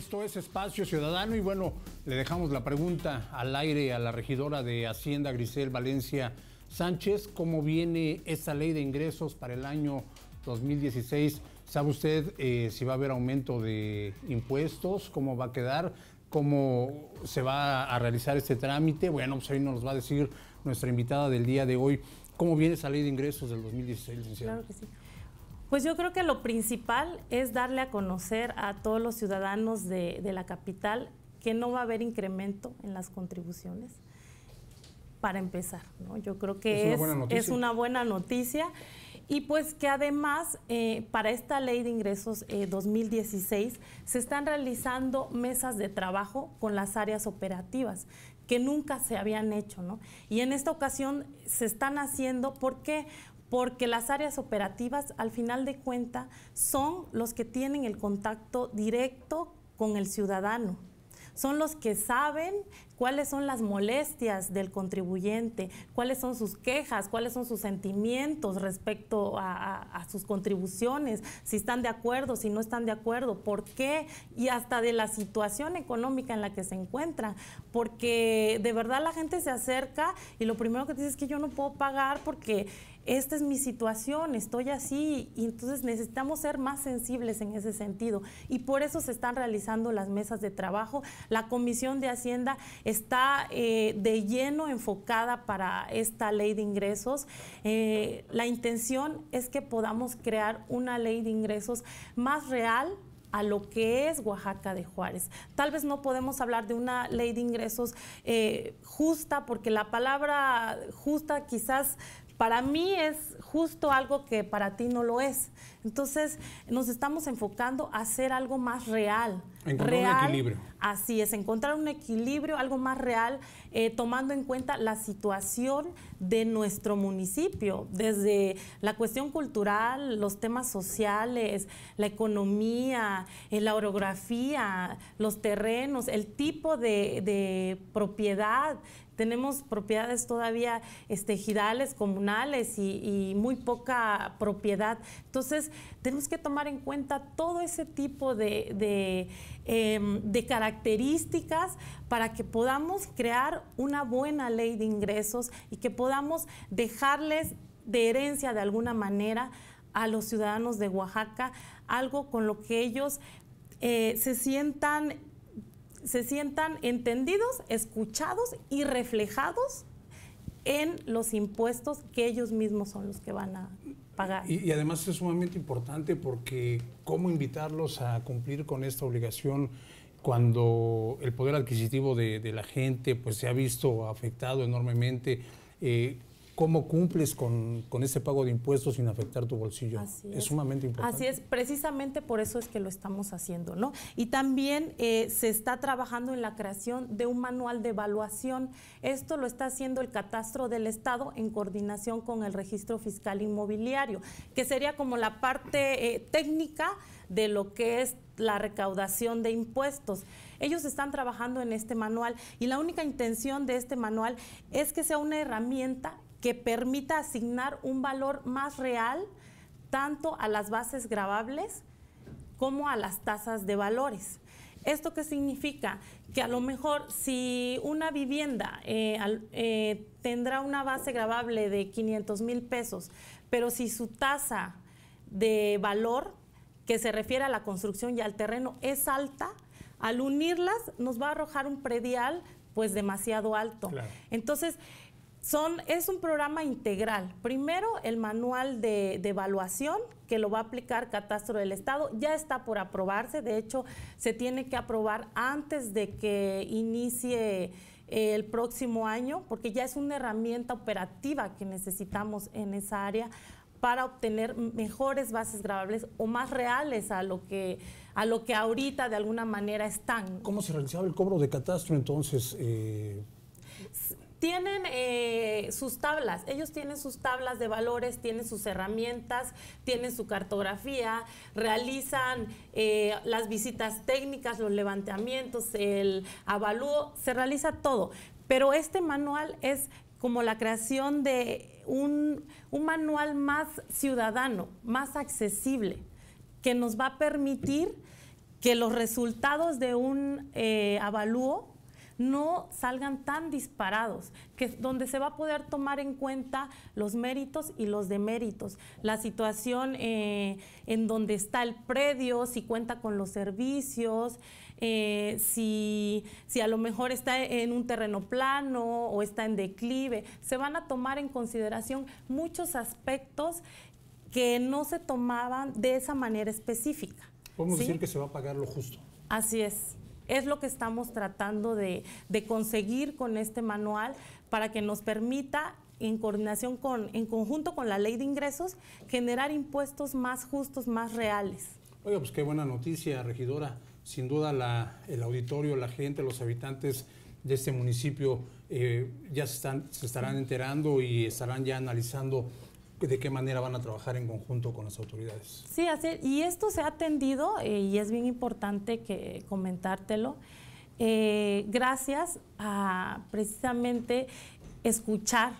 Esto es Espacio Ciudadano y bueno, le dejamos la pregunta al aire a la regidora de Hacienda Grisel Valencia Sánchez, ¿cómo viene esta ley de ingresos para el año 2016? ¿Sabe usted eh, si va a haber aumento de impuestos? ¿Cómo va a quedar? ¿Cómo se va a realizar este trámite? Bueno, pues hoy nos va a decir nuestra invitada del día de hoy cómo viene esa ley de ingresos del 2016, Claro que sí. Pues yo creo que lo principal es darle a conocer a todos los ciudadanos de, la capital que no va a haber incremento en las contribuciones para empezar. ¿no? Yo creo que es, una buena noticia. Y pues que además eh, para esta ley de ingresos 2016 eh, se están realizando mesas de trabajo con las áreas operativas que nunca se habían hecho, ¿no? Y en esta ocasión se están haciendo, porque porque las áreas operativas al final de cuenta, son los que tienen el contacto directo con el ciudadano. Son los que saben cuáles son las molestias del contribuyente, cuáles son sus quejas, cuáles son sus sentimientos respecto a, sus contribuciones, si están de acuerdo, si no están de acuerdo, por qué y hasta de la situación económica en la que se encuentran. Porque de verdad la gente se acerca y lo primero que dice es que yo no puedo pagar porque esta es mi situación, estoy así, y entonces necesitamos ser más sensibles en ese sentido. Y por eso se están realizando las mesas de trabajo. La Comisión de Hacienda está eh, de lleno enfocada para esta ley de ingresos. Eh, la intención es que podamos crear una ley de ingresos más real, a lo que es Oaxaca de Juárez. Tal vez no podemos hablar de una ley de ingresos eh, justa, porque la palabra justa quizás para mí es justo algo que para ti no lo es. Entonces, nos estamos enfocando a hacer algo más real. real, Así es, encontrar un equilibrio, algo más real, eh, tomando en cuenta la situación de nuestro municipio, desde la cuestión cultural, los temas sociales, la economía, eh, la orografía, los terrenos, el tipo de, propiedad tenemos propiedades todavía este, girales, comunales y, y, muy poca propiedad. Entonces, tenemos que tomar en cuenta todo ese tipo em, de, características para que podamos crear una buena ley de ingresos y que podamos dejarles de herencia de alguna manera a los ciudadanos de Oaxaca, algo con lo que ellos eh, se sientan se sientan entendidos, escuchados y reflejados en los impuestos que ellos mismos son los que van a y, además es sumamente importante porque cómo invitarlos a cumplir con esta obligación cuando el poder adquisitivo de, la gente pues, se ha visto afectado enormemente. Eh, cómo cumples con, ese pago de impuestos sin afectar tu bolsillo. es. sumamente importante. Así es, precisamente por eso es que lo estamos haciendo, ¿no? Y también eh, se está trabajando en la creación de un manual de evaluación. Esto lo está haciendo el catastro del Estado en coordinación con el registro fiscal inmobiliario, que sería como la parte eh, técnica de lo que es la recaudación de impuestos. Ellos están trabajando en este manual y la única intención de este manual es que sea una herramienta que permita asignar un valor más real tanto a las bases grabables como a las tasas de valores. ¿Esto qué significa? Que a lo mejor si una vivienda eh, eh, tendrá una base grabable de 500 mil pesos, pero si su tasa de valor, que se refiere a la construcción y al terreno, es alta, al unirlas nos va a arrojar un predial pues demasiado alto. Entonces, son, es un programa integral. Primero, el manual de, evaluación que lo va a aplicar Catastro del Estado. Ya está por aprobarse. De hecho, se tiene que aprobar antes de que inicie eh, el próximo año, porque ya es una herramienta operativa que necesitamos en esa área para obtener mejores bases grabables o más reales a lo que a lo que ahorita de alguna manera están. ¿Cómo se realizaba el cobro de catastro entonces? Eh, tienen eh, sus tablas, ellos tienen sus tablas de valores, tienen sus herramientas, tienen su cartografía, realizan eh, las visitas técnicas, los levantamientos, el avalúo, se realiza todo. Pero este manual es como la creación de un, manual más ciudadano, más accesible, que nos va a permitir que los resultados de un eh, avalúo no salgan tan disparados, que donde se va a poder tomar en cuenta los méritos y los deméritos, la situación eh, en donde está el predio, si cuenta con los servicios, eh, si, si a lo mejor está en un terreno plano o está en declive, se van a tomar en consideración muchos aspectos que no se tomaban de esa manera específica. Podemos decir que se va a pagar lo justo. Así es. Es lo que estamos tratando de, conseguir con este manual para que nos permita en coordinación con, en conjunto con la ley de ingresos, generar impuestos más justos, más reales. Oiga, pues qué buena noticia, regidora. Sin duda el auditorio, la gente, los habitantes de este municipio eh, ya están, se estarán enterando y estarán ya analizando de qué manera van a trabajar en conjunto con las autoridades. Sí, así, y esto se ha atendido eh, y es bien importante que comentártelo. Eh, gracias a precisamente escuchar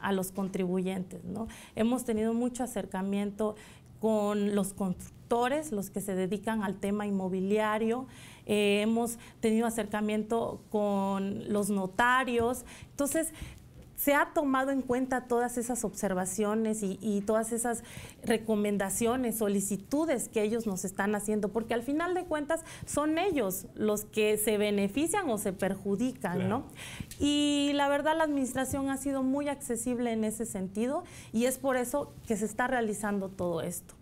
a los contribuyentes. ¿no? Hemos tenido mucho acercamiento con los constructores, los que se dedican al tema inmobiliario. Eh, hemos tenido acercamiento con los notarios. Entonces, se ha tomado en cuenta todas esas observaciones y, todas esas recomendaciones, solicitudes que ellos nos están haciendo, porque al final de cuentas son ellos los que se benefician o se perjudican, ¿no? Y la verdad la administración ha sido muy accesible en ese sentido y es por eso que se está realizando todo esto.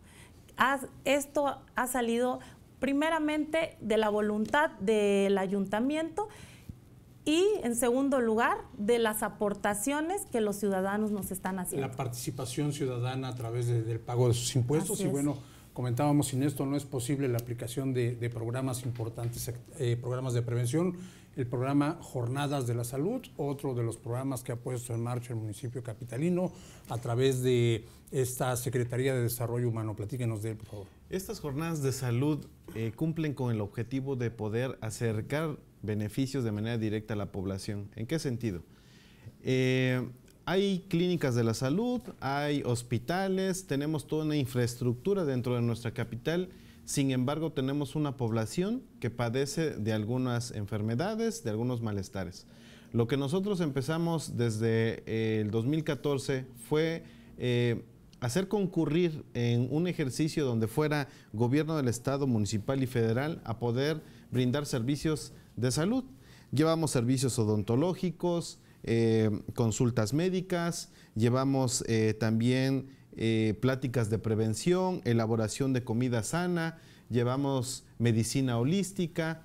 esto ha salido primeramente de la voluntad del ayuntamiento y, en segundo lugar, de las aportaciones que los ciudadanos nos están haciendo. La participación ciudadana a través del pago de sus impuestos y, bueno, comentábamos, sin esto no es posible la aplicación de, programas importantes, eh, programas de prevención, el programa Jornadas de la Salud, otro de los programas que ha puesto en marcha el municipio capitalino a través de esta Secretaría de Desarrollo Humano. Platíquenos de él, por favor. Estas jornadas de salud eh, cumplen con el objetivo de poder acercar beneficios de manera directa a la población. ¿En qué sentido? Eh, hay clínicas de la salud, hay hospitales, tenemos toda una infraestructura dentro de nuestra capital. Sin embargo, tenemos una población que padece de algunas enfermedades, de algunos malestares. Lo que nosotros empezamos desde eh, el 2014 fue eh, hacer concurrir en un ejercicio donde fuera gobierno del Estado, municipal y federal a poder brindar servicios de salud. Llevamos servicios odontológicos, eh, consultas médicas, llevamos eh, también eh, pláticas de prevención, elaboración de comida sana, llevamos medicina holística.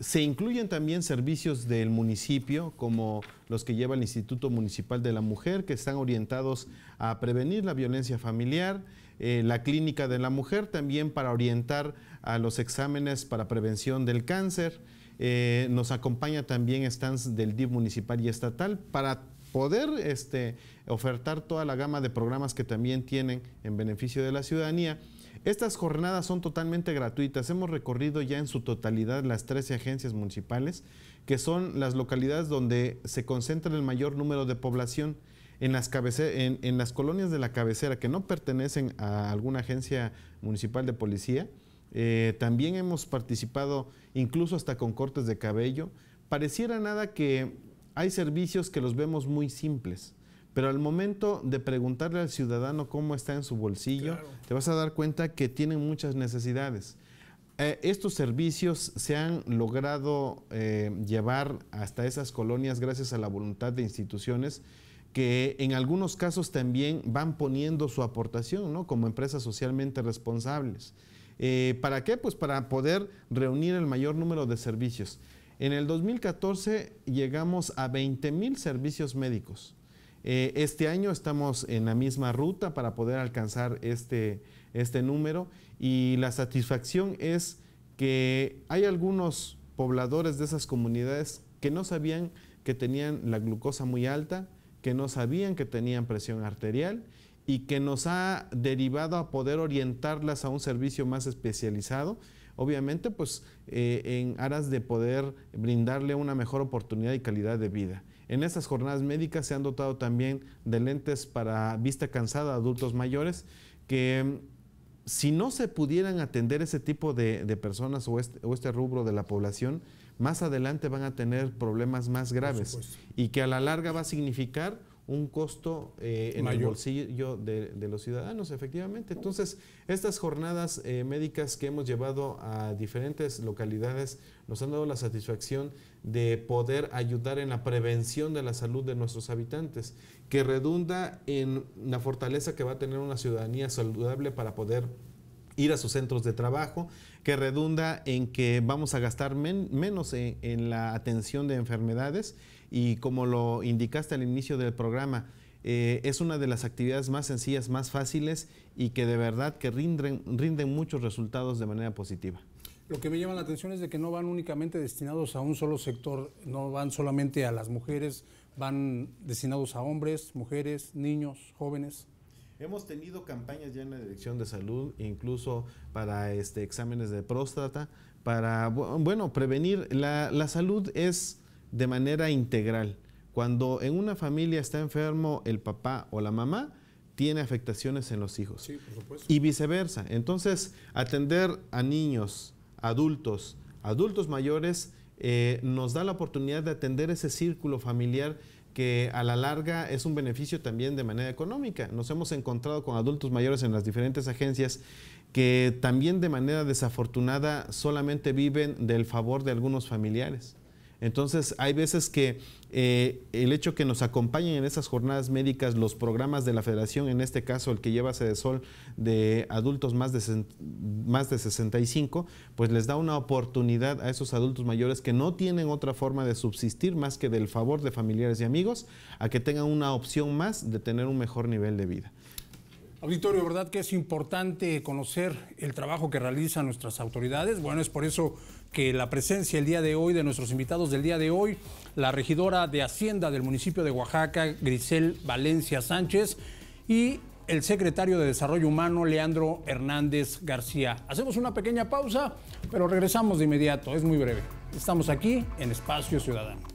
Se incluyen también servicios del municipio, como los que lleva el Instituto Municipal de la Mujer, que están orientados a prevenir la violencia familiar, la Clínica de la Mujer también para orientar a los exámenes para prevención del cáncer. Eh, nos acompaña también stands del DIP municipal y estatal para poder este, ofertar toda la gama de programas que también tienen en beneficio de la ciudadanía. Estas jornadas son totalmente gratuitas. Hemos recorrido ya en su totalidad las 13 agencias municipales, que son las localidades donde se concentra el mayor número de población. en las colonias de la cabecera que no pertenecen a alguna agencia municipal de policía, eh, también hemos participado incluso hasta con cortes de cabello. Pareciera nada que hay servicios que los vemos muy simples, pero al momento de preguntarle al ciudadano cómo está en su bolsillo, te vas a dar cuenta que tienen muchas necesidades. Eh, estos servicios se han logrado eh, llevar hasta esas colonias gracias a la voluntad de instituciones que en algunos casos también van poniendo su aportación, ¿no? Como empresas socialmente responsables. Eh, ¿Para qué? Pues para poder reunir el mayor número de servicios. En el 2014 llegamos a 20 mil servicios médicos. Eh, este año estamos en la misma ruta para poder alcanzar este, este número y la satisfacción es que hay algunos pobladores de esas comunidades que no sabían que tenían la glucosa muy alta, que no sabían que tenían presión arterial y que nos ha derivado a poder orientarlas a un servicio más especializado, obviamente pues eh, en aras de poder brindarle una mejor oportunidad y calidad de vida. En estas jornadas médicas se han dotado también de lentes para vista cansada a adultos mayores que si no se pudieran atender ese tipo de, personas este, o este, rubro de la población, más adelante van a tener problemas más graves y que a la larga va a significar un costo eh, en el bolsillo de, los ciudadanos, efectivamente. Entonces, estas jornadas eh, médicas que hemos llevado a diferentes localidades nos han dado la satisfacción de poder ayudar en la prevención de la salud de nuestros habitantes, que redunda en la fortaleza que va a tener una ciudadanía saludable para poder ir a sus centros de trabajo, que redunda en que vamos a gastar menos en, la atención de enfermedades y como lo indicaste al inicio del programa, eh, es una de las actividades más sencillas, más fáciles y que de verdad que rinden, rinden muchos resultados de manera positiva. Lo que me llama la atención es de que no van únicamente destinados a un solo sector, no van solamente a las mujeres, van destinados a hombres, mujeres, niños, jóvenes. Hemos tenido campañas ya en la Dirección de Salud, incluso para este, exámenes de próstata, para, bueno, prevenir. La, la salud es de manera integral. Cuando en una familia está enfermo el papá o la mamá, tiene afectaciones en los hijos. Sí, por supuesto. Y viceversa. Entonces, atender a niños, adultos, adultos mayores eh, nos da la oportunidad de atender ese círculo familiar que a la larga es un beneficio también de manera económica. Nos hemos encontrado con adultos mayores en las diferentes agencias que también de manera desafortunada solamente viven del favor de algunos familiares. Entonces, hay veces que eh, el hecho que nos acompañen en esas jornadas médicas los programas de la federación, en este caso el que lleva Sol de adultos más de, más de 65, pues les da una oportunidad a esos adultos mayores que no tienen otra forma de subsistir más que del favor de familiares y amigos, a que tengan una opción más de tener un mejor nivel de vida. Auditorio, ¿verdad que es importante conocer el trabajo que realizan nuestras autoridades? Bueno, es por eso que la presencia el día de hoy de nuestros invitados del día de hoy, la regidora de Hacienda del municipio de Oaxaca, Grisel Valencia Sánchez, y el secretario de Desarrollo Humano, Leandro Hernández García. Hacemos una pequeña pausa, pero regresamos de inmediato, es muy breve. Estamos aquí en Espacio Ciudadano.